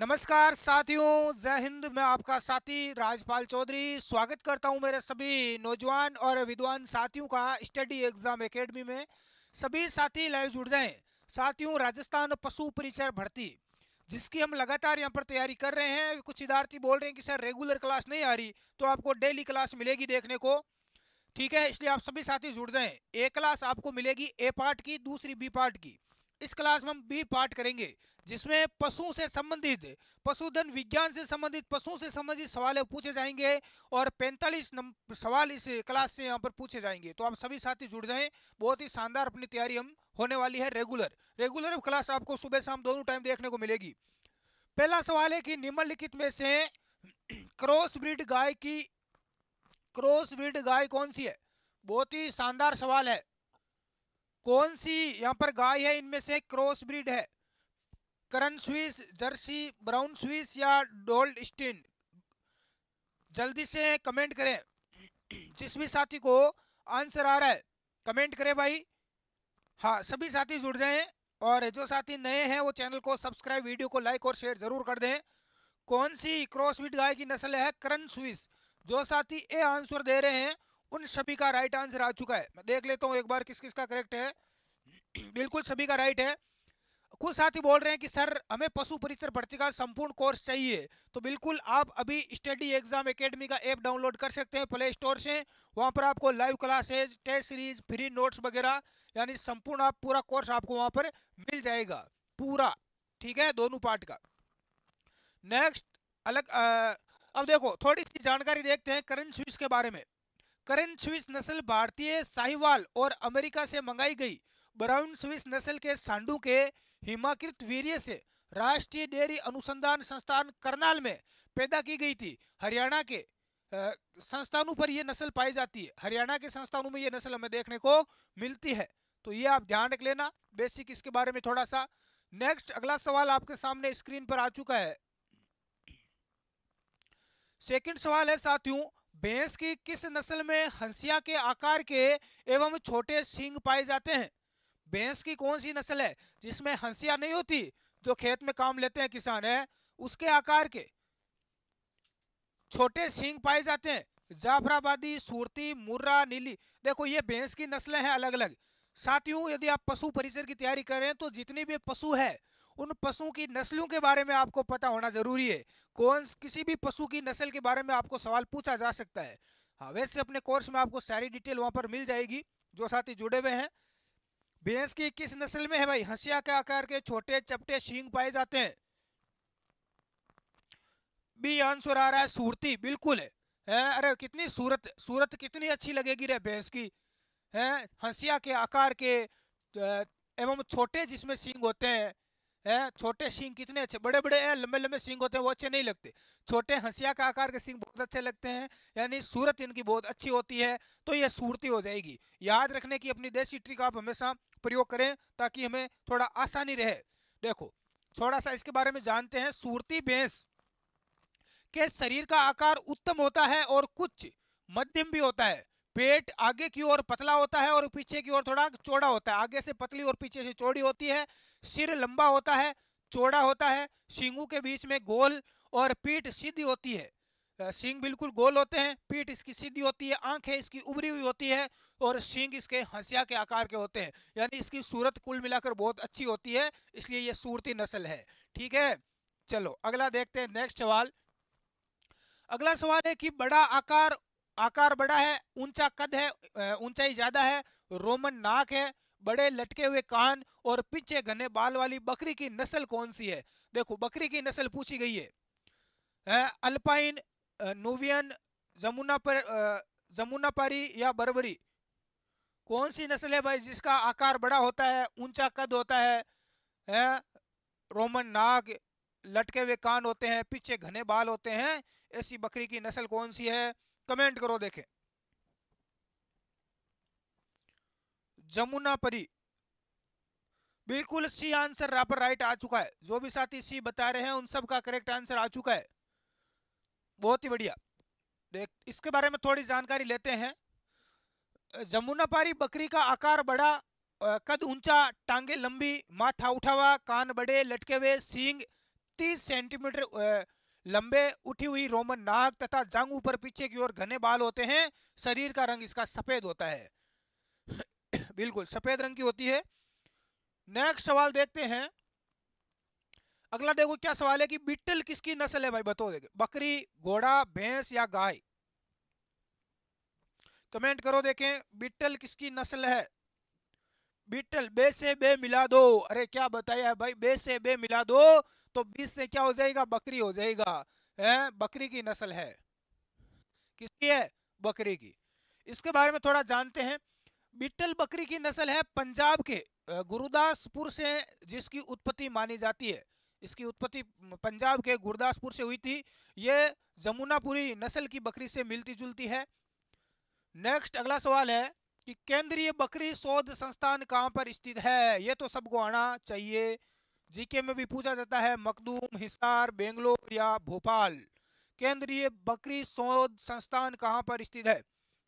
नमस्कार साथियों जय हिंद मैं आपका साथी राजपाल चौधरी स्वागत करता हूं मेरे सभी नौजवान और विद्वान साथियों का स्टडी एग्जाम एकेडमी में सभी साथी लाइव जुड़ जाएं साथियों राजस्थान पशु परिचय भर्ती जिसकी हम लगातार यहाँ पर तैयारी कर रहे हैं कुछ विद्यार्थी बोल रहे हैं कि सर रेगुलर क्लास नहीं आ रही तो आपको डेली क्लास मिलेगी देखने को ठीक है इसलिए आप सभी साथी जुड़ जाएँ ए क्लास आपको मिलेगी ए पार्ट की दूसरी बी पार्ट की इस क्लास में हम बी पार्ट करेंगे जिसमें पशुओं से संबंधित पशुधन विज्ञान से संबंधित पशुओं से संबंधित सवाल पूछे जाएंगे और 45 नंबर सवाल इस क्लास से यहाँ पर पूछे जाएंगे तो आप सभी साथी जुड़ जाएं बहुत ही शानदार अपनी तैयारी हम होने वाली है रेगुलर रेगुलर क्लास आपको सुबह शाम दोनों टाइम देखने को मिलेगी पहला सवाल है कि निम्नलिखित में से क्रॉस ब्रिड गाय की क्रॉस ब्रिड गाय कौन सी है बहुत ही शानदार सवाल है कौन सी यहाँ पर गाय है इनमें से क्रॉस ब्रीड है Karan Swiss Jersey Brown Swiss या डोल्ड स्टीन जल्दी से कमेंट करें जिस भी साथी को आंसर आ रहा है कमेंट करें भाई हाँ सभी साथी जुड़ जाएं और जो साथी नए हैं वो चैनल को सब्सक्राइब वीडियो को लाइक और शेयर जरूर कर दें कौन सी क्रॉसफिट गाय की नस्ल है करन स्विस जो साथी ए आंसर दे रहे हैं उन सभी का राइट आंसर आ चुका है मैं देख लेता हूँ एक बार किस किस का करेक्ट है बिल्कुल सभी का राइट है खुद साथी बोल रहे हैं कि सर हमें पशु परिचर भर्ती का संपूर्ण कोर्स चाहिए तो बिल्कुल आप अभी स्टडी एग्जाम एकेडमी का ऐप डाउनलोड कर सकते हैं प्ले स्टोर से वहाँ पर आपको live classes test series free notes वगैरह यानी संपूर्ण आप पूरा कोर्स आपको वहाँ पर मिल जाएगा पूरा ठीक है दोनों पार्ट का नेक्स्ट अलग आ, अब देखो थोड़ी सी जानकारी देखते हैं करंट स्विच के बारे में करेन स्विस नस्ल भारतीय साहिवाल और अमेरिका से मंगाई गई ब्राउन स्विस नस्ल के सांडू के हिमाकृत वीर्य से राष्ट्रीय डेयरी अनुसंधान संस्थान करनाल में पैदा की गई थी हरियाणा के संस्थानों पर यह नस्ल पाई जाती है हरियाणा के संस्थानों में यह नस्ल हमें देखने को मिलती है तो ये आप ध्यान रख लेना बेसिक इसके बारे में थोड़ा सा नेक्स्ट अगला सवाल आपके सामने स्क्रीन पर आ चुका है सेकंड सवाल है साथियों भैंस की किस नस्ल में हंसिया के आकार के एवं छोटे सींग पाए जाते हैं भैंस की कौन सी नस्ल है जिसमें हंसिया नहीं होती जो खेत में काम लेते हैं किसान है उसके आकार के छोटे सींग पाए जाते हैं जाफराबादी सूरती मुर्रा नीली देखो ये भैंस की नस्लें हैं अलग अलग साथियों यदि आप पशु परिसर की तैयारी कर रहे हैं तो जितनी भी पशु है उन पशुओं की नस्लों के बारे में आपको पता होना जरूरी है कौन किसी भी पशु की नस्ल के बारे में आपको सवाल पूछा जा सकता है हाँ वैसे अपने कोर्स में आपको सारी डिटेल वहाँ पर मिल जाएगी जो साथी जुड़े हुए हैं भैंस की किस नस्ल में है भाई हंसिया के आकार के छोटे चपटे शींग पाए जाते हैं बी आंसर आ रहा है सूरती बिल्कुल है, है अरे कितनी सूरत सूरत कितनी अच्छी लगेगी रे भैंस की है हंसिया के आकार के एवं छोटे जिसमें सींग होते हैं है छोटे सींग कितने अच्छे बड़े बड़े हैं लंबे लंबे सींग होते हैं वो अच्छे नहीं लगते छोटे हंसिया का आकार के सिंह बहुत अच्छे लगते हैं यानी सूरत इनकी बहुत अच्छी होती है तो यह सूरती हो जाएगी याद रखने की अपनी देसी ट्रिक आप हमेशा प्रयोग करें ताकि हमें थोड़ा आसानी रहे देखो थोड़ा सा इसके बारे में जानते हैं सूरती भैंस के शरीर का आकार उत्तम होता है और कुछ मध्यम भी होता है पेट आगे की ओर पतला होता है और पीछे की ओर थोड़ा चौड़ा होता है आगे से पतली और पीछे से चौड़ी होती है सिर लंबा होता है चौड़ा होता है सींगों के बीच में गोल और पीठ सीधी होती है सींग बिल्कुल गोल होते हैं पीठ इसकी सीधी होती है आंखें इसकी उभरी हुई होती है और सींग इसके हंसिया के आकार के होते हैं यानी इसकी सूरत कुल मिलाकर बहुत अच्छी होती है इसलिए ये सूरती नस्ल है ठीक है चलो अगला देखते हैं नेक्स्ट सवाल अगला सवाल है कि बड़ा आकार आकार बड़ा है ऊंचा कद है ऊंचाई ज्यादा है रोमन नाक है बड़े लटके हुए कान और पीछे घने बाल वाली बकरी की नस्ल कौन सी है देखो बकरी की नस्ल पूछी गई है, अल्पाइन नोवियन जमुना पर जमुना पारी या बरबरी कौन सी नस्ल है भाई जिसका आकार बड़ा होता है ऊंचा कद होता है, है रोमन नाग लटके हुए कान होते हैं पीछे घने बाल होते हैं ऐसी बकरी की नस्ल कौन सी है कमेंट करो देखे जमुना परी बिल्कुल सी आंसर रापर राइट आ चुका है जो भी साथी सी बता रहे हैं उन सब का करेक्ट आंसर आ चुका है बहुत ही बढ़िया देख इसके बारे में थोड़ी जानकारी लेते हैं जमुना पारी बकरी का आकार बड़ा कद ऊंचा टांगे लंबी माथा उठावा कान बड़े लटके हुए सींग 30 सेंटीमीटर लंबे उठी हुई रोमन नाक तथा जंग ऊपर पीछे की ओर घने बाल होते हैं शरीर का रंग इसका सफेद होता है बिल्कुल सफेद रंग की होती है नेक्स्ट सवाल देखते हैं अगला देखो क्या सवाल है कि बिट्टल किसकी नस्ल है भाई बताओ देखे बकरी घोड़ा भैंस या गाय कमेंट करो देखें बिट्टल किसकी नस्ल है बिट्टल बे से बे मिला दो अरे क्या बताया है भाई बे से बे मिला दो तो 20 से क्या हो जाएगा बकरी हो जाएगा है बकरी की नस्ल है किसकी है बकरी की इसके बारे में थोड़ा जानते हैं बिट्टल बकरी की नस्ल है पंजाब के गुरुदासपुर से जिसकी उत्पत्ति मानी जाती है इसकी उत्पत्ति पंजाब के गुरदासपुर से हुई थी ये जमुनापुरी नस्ल की बकरी से मिलती जुलती है नेक्स्ट अगला सवाल है कि केंद्रीय बकरी शोध संस्थान कहाँ पर स्थित है ये तो सबको आना चाहिए जीके में भी पूछा जाता है मखदूम हिसार बेंगलोर या भोपाल केंद्रीय बकरी शोध संस्थान कहां पर स्थित है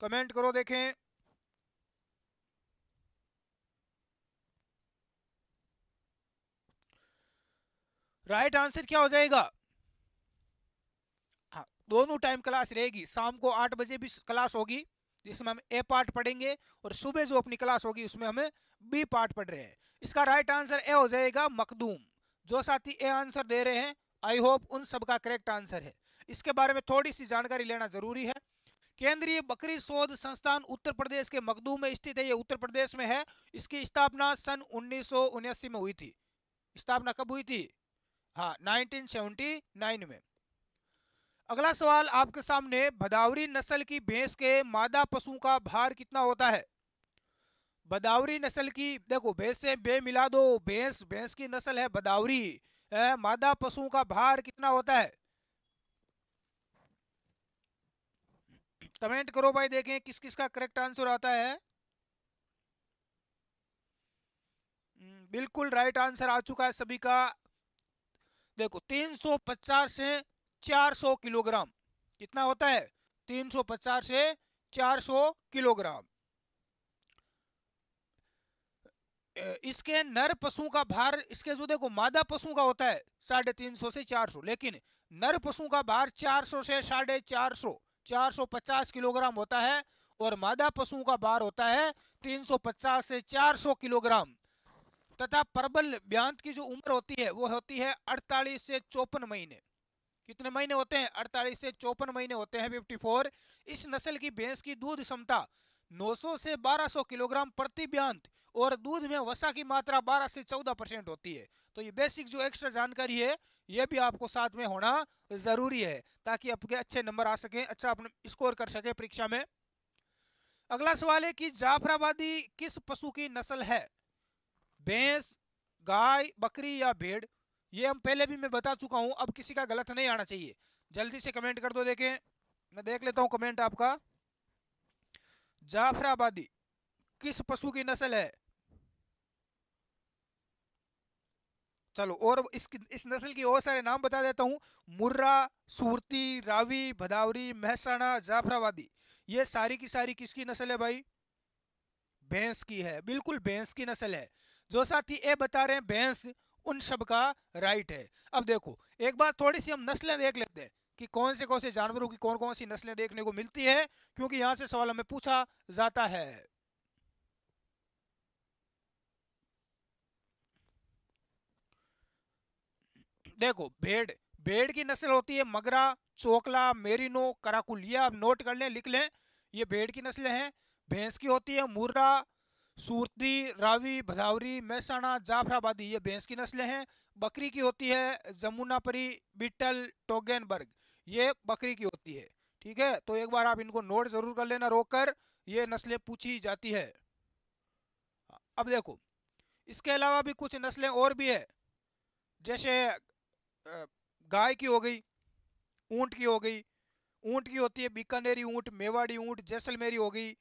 कमेंट करो देखें राइट आंसर क्या हो जाएगा हाँ दोनों टाइम क्लास रहेगी शाम को आठ बजे भी क्लास होगी जिसमें हम ए पार्ट पढ़ेंगे और सुबह जो अपनी क्लास होगी उसमें हमें बी पार्ट पढ़ रहे हैं इसका राइट आंसर ए हो जाएगा मखदूम जो साथी ए आंसर दे रहे हैं आई होप उन सबका करेक्ट आंसर है इसके बारे में थोड़ी सी जानकारी लेना जरूरी है केंद्रीय बकरी शोध संस्थान उत्तर प्रदेश के मखदूम में स्थित है ये उत्तर प्रदेश में है इसकी स्थापना सन उन्नीस में हुई थी स्थापना कब हुई थी हाँ 1979 में अगला सवाल आपके सामने भदावरी नस्ल की भैंस के मादा पशु का भार कितना होता है बदावरी नस्ल की देखो से बे मिला दो भैंस भैंस की नस्ल है बदावरी मादा पशु का भार कितना होता है कमेंट करो भाई देखें किस किस का करेक्ट आंसर आता है हम्म, बिल्कुल राइट आंसर आ चुका है सभी का देखो 350 से 400 किलोग्राम कितना होता है 350 से 400 किलोग्राम इसके नर पशु का भार इसके जो देखो मादा पशु का होता है साढ़े तीन सौ से चार सौ लेकिन नर पशु का भार चार सौ से साढ़े चार सौ चार सौ पचास किलोग्राम होता है और मादा पशु का भार होता है तीन सौ पचास से चार सौ किलोग्राम तथा प्रबल ब्यांत की जो उम्र होती है वो होती है अड़तालीस से चौपन महीने कितने महीने होते हैं अड़तालीस से चौपन महीने होते हैं फिफ्टी फोर इस नस्ल की भैंस की दूध क्षमता 900 से 1200 किलोग्राम प्रति ब्यांत और दूध में वसा की मात्रा 12 से 14 परसेंट होती है तो ये बेसिक जो एक्स्ट्रा जानकारी है ये भी आपको साथ में होना ज़रूरी है ताकि आपके अच्छे नंबर आ सके अच्छा अपने स्कोर कर सके परीक्षा में अगला सवाल है कि जाफराबादी किस पशु की नस्ल है भैंस गाय बकरी या भेड़ ये हम पहले भी मैं बता चुका हूँ अब किसी का गलत नहीं आना चाहिए जल्दी से कमेंट कर दो देखें मैं देख लेता हूँ कमेंट आपका जाफराबादी किस पशु की नस्ल है चलो और इस नस्ल की और सारे नाम बता देता हूँ मुर्रा सूरती रावी भदावरी महसाणा जाफराबादी ये सारी की सारी किसकी नस्ल है भाई भैंस की है बिल्कुल भैंस की नस्ल है जो साथी ये बता रहे हैं भैंस उन सब का राइट है अब देखो एक बार थोड़ी सी हम नस्लें देख लेते हैं कि कौन से कौन से जानवरों की कौन कौन सी नस्लें देखने को मिलती है क्योंकि यहाँ से सवाल हमें पूछा जाता है देखो भेड़ भेड़ की नस्ल होती है मगरा चोकला मेरिनो कराकुल ये आप नोट कर लें लिख लें ये भेड़ की नस्लें हैं भैंस की होती है मुर्रा सूरती रावी भदावरी महसाणा जाफराबादी ये भैंस की नस्लें हैं बकरी की होती है जमुनापरी बिटल टोगेनबर्ग ये बकरी की होती है ठीक है तो एक बार आप इनको नोट जरूर कर लेना रोककर ये नस्लें पूछी जाती है अब देखो इसके अलावा भी कुछ नस्लें और भी है जैसे गाय की हो गई ऊंट की हो गई ऊंट की होती है बीकानेरी ऊंट मेवाड़ी ऊंट जैसलमेरी हो गई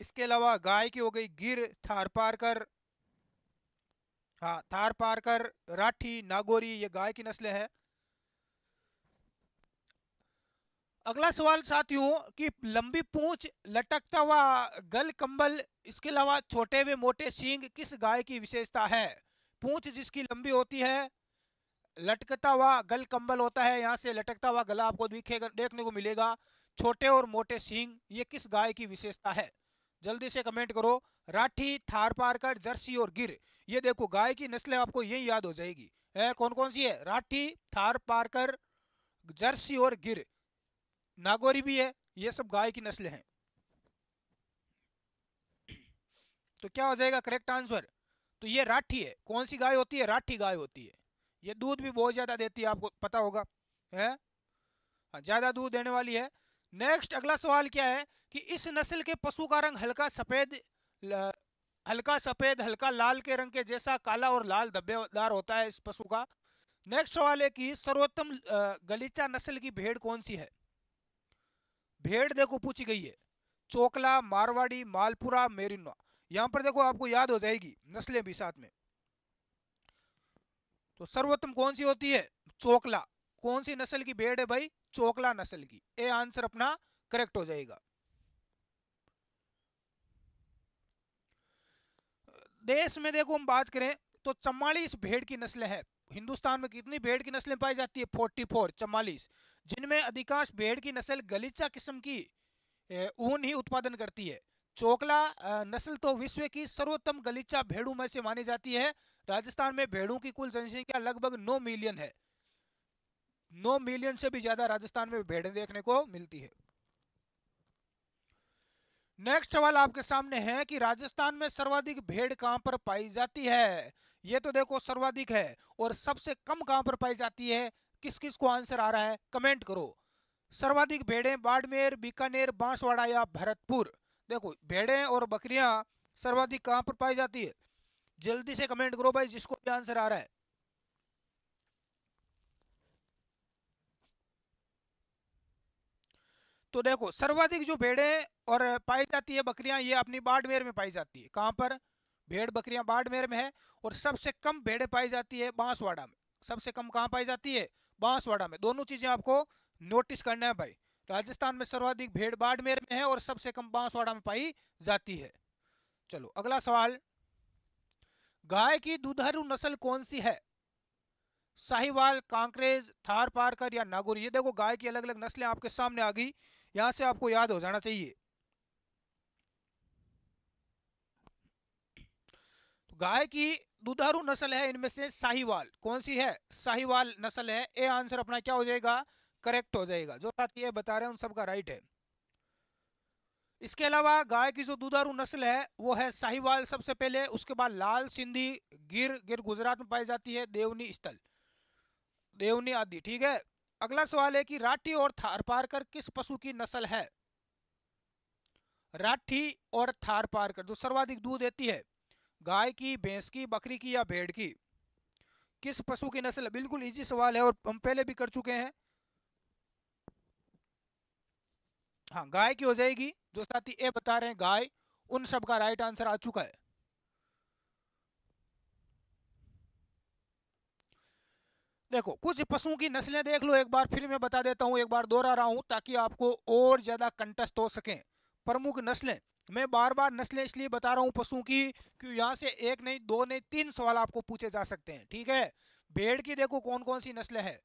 इसके अलावा गाय की हो गई गिर थार पारकर हाँ थार पारकर राठी नागोरी ये गाय की नस्लें हैं अगला सवाल साथियों कि लंबी पूंछ लटकता हुआ गल कंबल इसके अलावा छोटे वे मोटे सींग किस गाय की विशेषता है पूंछ जिसकी लंबी होती है लटकता हुआ गल कंबल होता है यहाँ से लटकता हुआ गला आपको देखेगा देखने को मिलेगा छोटे और मोटे सींग ये किस गाय की विशेषता है जल्दी से कमेंट करो राठी थार पारकर जर्सी और गिर ये देखो गाय की नस्लें आपको यही याद हो जाएगी है कौन कौन सी है राठी थार पारकर जर्सी और गिर नागौरी भी है ये सब गाय की नस्लें हैं तो क्या हो जाएगा करेक्ट आंसर तो ये राठी है कौन सी गाय होती है राठी गाय होती है ये दूध भी बहुत ज़्यादा देती है आपको पता होगा है हाँ, ज़्यादा दूध देने वाली है नेक्स्ट अगला सवाल क्या है कि इस नस्ल के पशु का रंग हल्का सफ़ेद हल्का सफ़ेद हल्का लाल के रंग के जैसा काला और लाल धब्बेदार होता है इस पशु का नेक्स्ट सवाल है कि सर्वोत्तम गलीचा नस्ल की भेड़ कौन सी है भेड़ देखो पूछी गई है चोकला मारवाड़ी मालपुरा मेरिनवा यहाँ पर देखो आपको याद हो जाएगी नस्लें भी साथ में तो सर्वोत्तम कौन सी होती है चोकला कौन सी नस्ल की भेड़ है भाई चोकला नस्ल की ए आंसर अपना करेक्ट हो जाएगा देश में देखो हम बात करें तो चम्मालीस भेड़ की नस्लें हैं हिंदुस्तान में कितनी भेड़ की नस्लें पाई जाती है फोर्टी फोर चम्मालीस जिनमें अधिकांश भेड़ की नस्ल गलीचा किस्म की ऊन ही उत्पादन करती है चोकला नस्ल तो विश्व की सर्वोत्तम गलीचा भेड़ों में से मानी जाती है राजस्थान में भेड़ों की कुल जनसंख्या लगभग नौ मिलियन है नौ मिलियन से भी ज्यादा राजस्थान में भेड़ें देखने को मिलती है नेक्स्ट सवाल आपके सामने है कि राजस्थान में सर्वाधिक भेड़ कहां पर पाई जाती है ये तो देखो सर्वाधिक है और सबसे कम कहां पर पाई जाती है किस किस को आंसर आ रहा है कमेंट करो सर्वाधिक भेड़ें बाड़मेर बीकानेर बांसवाड़ा या भरतपुर देखो भेड़ें और बकरियां सर्वाधिक कहां पर पाई जाती है जल्दी से कमेंट करो भाई जिसको भी आंसर आ रहा है तो देखो सर्वाधिक जो भेड़े और पाई जाती है बकरियां ये अपनी बाड़मेर में पाई जाती है कहाँ पर भेड़ बकरियां बाड़मेर में है और सबसे कम भेड़े पाई जाती है बांसवाड़ा में सबसे कम कहाँ पाई जाती है बांसवाड़ा में दोनों चीज़ें आपको नोटिस करना है भाई राजस्थान में सर्वाधिक भेड़ बाड़मेर में है और सबसे कम बांसवाड़ा में पाई जाती है चलो अगला सवाल गाय की दुधारू नस्ल कौन सी है साहिवाल कांकरेज थार पारकर या नागौर ये देखो गाय की अलग अलग नस्लें आपके सामने आ गई यहां से आपको याद हो जाना चाहिए तो गाय की दुधारू नस्ल है इनमें से साहिवाल कौन सी है साहिवाल नस्ल है ए आंसर अपना क्या हो जाएगा करेक्ट हो जाएगा जो साथी ये बता रहे हैं उन सबका राइट है इसके अलावा गाय की जो दुधारू नस्ल है वो है साहिवाल सबसे पहले उसके बाद लाल सिंधी गिर गिर गुजरात में पाई जाती है देवनी स्थल देवनी आदि ठीक है अगला सवाल है कि राठी और थारपारकर किस पशु की नस्ल है राठी और थारपारकर जो सर्वाधिक दूध देती है गाय की भैंस की बकरी की या भेड़ की किस पशु की नस्ल बिल्कुल इजी सवाल है और हम पहले भी कर चुके हैं हाँ गाय की हो जाएगी जो साथी ए बता रहे हैं गाय उन सब का राइट आंसर आ चुका है देखो कुछ पशुओं की नस्लें देख लो एक बार फिर मैं बता देता हूँ एक बार दोहरा रहा हूँ ताकि आपको और ज़्यादा कंटस्ट हो सकें प्रमुख नस्लें मैं बार बार नस्लें इसलिए बता रहा हूँ पशुओं की कि यहाँ से एक नहीं दो नहीं तीन सवाल आपको पूछे जा सकते हैं ठीक है भेड़ की देखो कौन कौन सी नस्लें हैं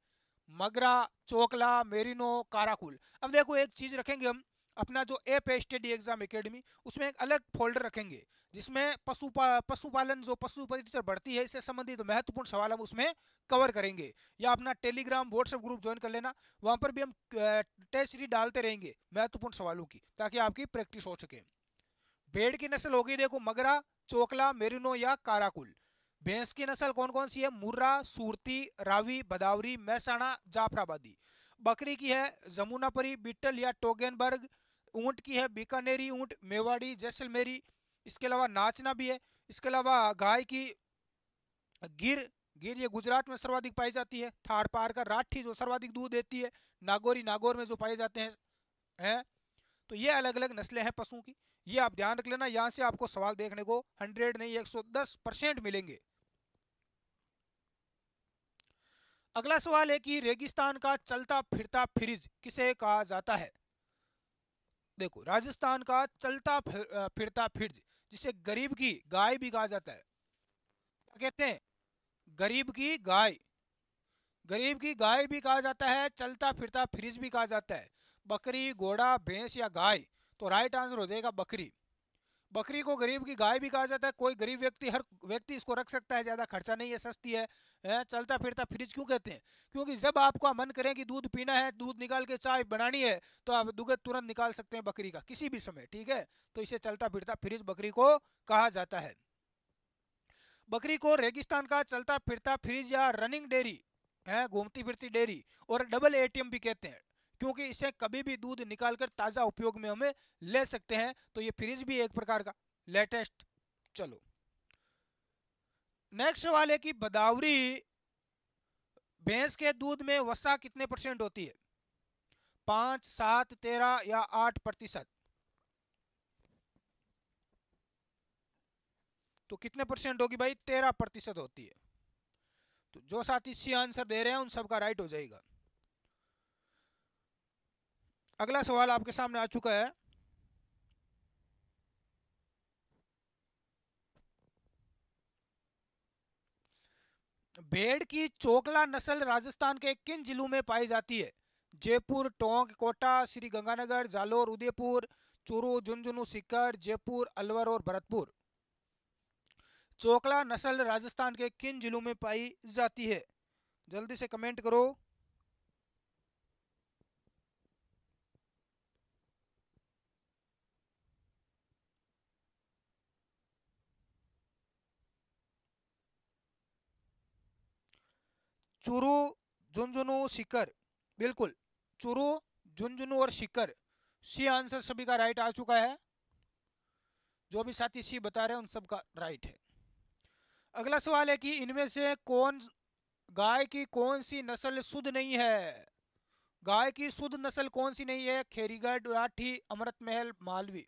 मगरा चोकला मेरिनो काराकुल अब देखो एक चीज़ रखेंगे हम अपना जो एप स्टडी एग्जाम एकेडमी उसमें एक अलग फोल्डर रखेंगे जिसमें पशुपा पशुपालन जो पशु परिचर बढ़ती है इससे संबंधित महत्वपूर्ण सवाल हम उसमें कवर करेंगे या अपना टेलीग्राम व्हाट्सएप ग्रुप ज्वाइन कर लेना वहाँ पर भी हम टेस्ट सीरीज डालते रहेंगे महत्वपूर्ण सवालों की ताकि आपकी प्रैक्टिस हो सके भेड़ की नस्ल होगी देखो मगरा चोकला मेरिनो या काराकुल भैंस की नस्ल कौन कौन सी है मुर्रा सूरती रावी बदावरी मैसाणा जाफराबादी बकरी की है जमुनापरी बिटल या टोगेनबर्ग ऊँट की है बीकानेरी ऊँट मेवाड़ी जैसलमेरी इसके अलावा नाचना भी है इसके अलावा गाय की गिर गिर ये गुजरात में सर्वाधिक पाई जाती है थार पार का राठी जो सर्वाधिक दूध देती है नागौरी नागौर में जो पाए जाते हैं हैं तो ये अलग अलग नस्लें हैं पशुओं की ये आप ध्यान रख लेना यहाँ से आपको सवाल देखने को हंड्रेड नहीं एक मिलेंगे अगला सवाल है कि रेगिस्तान का चलता फिरता फ्रिज किसे कहा जाता है देखो राजस्थान का चलता फिर, फिरता फिर्ज जिसे गरीब की गाय भी कहा जाता है क्या कहते हैं गरीब की गाय गरीब की गाय भी कहा जाता है चलता फिरता फ्रिज भी कहा जाता है बकरी घोड़ा भैंस या गाय तो राइट आंसर हो जाएगा बकरी बकरी को गरीब की गाय भी कहा जाता है कोई गरीब व्यक्ति हर व्यक्ति इसको रख सकता है ज़्यादा खर्चा नहीं है सस्ती है, चलता फिरता फ्रिज क्यों कहते हैं क्योंकि जब आपका मन करे कि दूध पीना है दूध निकाल के चाय बनानी है तो आप दुगत तुरंत निकाल सकते हैं बकरी का किसी भी समय ठीक है तो इसे चलता फिरता फ्रिज बकरी को कहा जाता है बकरी को रेगिस्तान का चलता फिरता फ्रिज या रनिंग डेयरी है घूमती फिरती डेयरी और डबल एटीएम भी कहते हैं क्योंकि इसे कभी भी दूध निकालकर ताज़ा उपयोग में हमें ले सकते हैं तो ये फ्रिज भी एक प्रकार का लेटेस्ट चलो नेक्स्ट सवाल है कि बदावरी भैंस के दूध में वसा कितने परसेंट होती है पांच सात तेरह या आठ प्रतिशत तो कितने परसेंट होगी भाई तेरह प्रतिशत होती है तो जो साथी सी आंसर दे रहे हैं उन सबका राइट हो जाएगा अगला सवाल आपके सामने आ चुका है भेड़ की चोकला नस्ल राजस्थान के किन जिलों में पाई जाती है जयपुर टोंक कोटा श्री गंगानगर जालोर उदयपुर चूरू झुंझुनू सीकर जयपुर अलवर और भरतपुर चोकला नस्ल राजस्थान के किन जिलों में पाई जाती है जल्दी से कमेंट करो चुरु झुंझुनू शिकर बिल्कुल चुरु झुंझुनू और शिकर सी आंसर सभी का राइट आ चुका है जो भी साथी सी बता रहे हैं उन सब का राइट है अगला सवाल है कि इनमें से कौन गाय की कौन सी नस्ल शुद्ध नहीं है गाय की शुद्ध नस्ल कौन सी नहीं है खेरीगढ़ राठी अमृत महल मालवी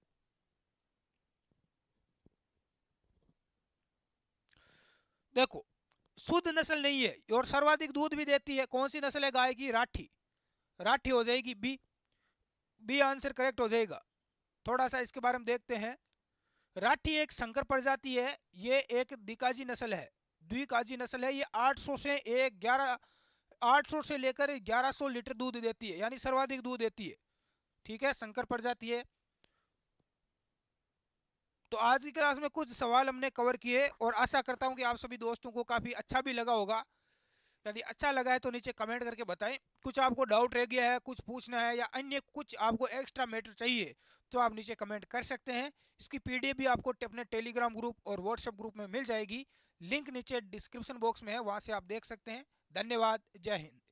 देखो शुद्ध नस्ल नहीं है और सर्वाधिक दूध भी देती है कौन सी नस्ल है गाय की राठी राठी हो जाएगी बी बी आंसर करेक्ट हो जाएगा थोड़ा सा इसके बारे में देखते हैं राठी एक संकर प्रजाति है ये एक दिकाजी नस्ल है द्विकाजी नस्ल है ये 800 से एक ग्यारह 800 से लेकर 1100 लीटर दूध देती है यानी सर्वाधिक दूध देती है ठीक है संकर प्रजाति है तो आज की क्लास में कुछ सवाल हमने कवर किए और आशा करता हूँ कि आप सभी दोस्तों को काफ़ी अच्छा भी लगा होगा यदि अच्छा लगा है तो नीचे कमेंट करके बताएं कुछ आपको डाउट रह गया है कुछ पूछना है या अन्य कुछ आपको एक्स्ट्रा मैटर चाहिए तो आप नीचे कमेंट कर सकते हैं इसकी पीडीएफ भी आपको अपने टेलीग्राम ग्रुप और व्हाट्सएप ग्रुप में मिल जाएगी लिंक नीचे डिस्क्रिप्शन बॉक्स में है वहाँ से आप देख सकते हैं धन्यवाद जय हिंद